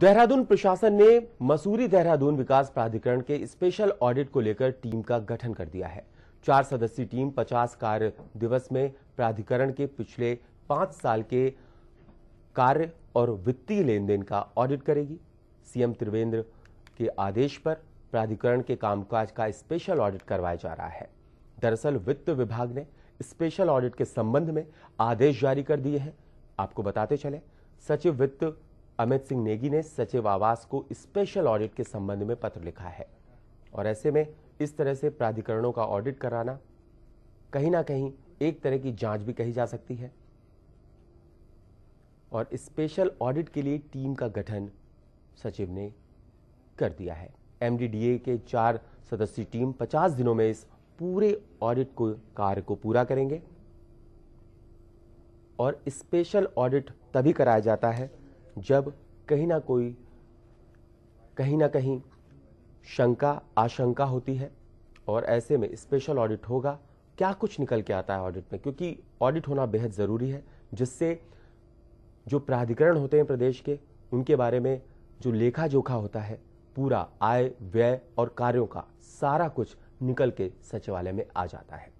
देहरादून प्रशासन ने मसूरी देहरादून विकास प्राधिकरण के स्पेशल ऑडिट को लेकर टीम का गठन कर दिया है चार सदस्यीय टीम 50 कार्य दिवस में प्राधिकरण के पिछले पांच साल के कार्य और वित्तीय लेन देन का ऑडिट करेगी सीएम त्रिवेंद्र के आदेश पर प्राधिकरण के कामकाज का स्पेशल ऑडिट करवाया जा रहा है दरअसल वित्त विभाग ने स्पेशल ऑडिट के संबंध में आदेश जारी कर दिए हैं आपको बताते चले सचिव वित्त अमित सिंह नेगी ने सचिव आवास को स्पेशल ऑडिट के संबंध में पत्र लिखा है और ऐसे में इस तरह से प्राधिकरणों का ऑडिट कराना कहीं ना कहीं एक तरह की जांच भी कही जा सकती है और स्पेशल ऑडिट के लिए टीम का गठन सचिव ने कर दिया है एमडीडीए के चार सदस्यीय टीम 50 दिनों में इस पूरे ऑडिट को कार्य को पूरा करेंगे और स्पेशल ऑडिट तभी कराया जाता है जब कहीं ना कोई कहीं ना कहीं शंका आशंका होती है और ऐसे में स्पेशल ऑडिट होगा क्या कुछ निकल के आता है ऑडिट में क्योंकि ऑडिट होना बेहद ज़रूरी है जिससे जो प्राधिकरण होते हैं प्रदेश के उनके बारे में जो लेखा जोखा होता है पूरा आय व्यय और कार्यों का सारा कुछ निकल के सचिवालय में आ जाता है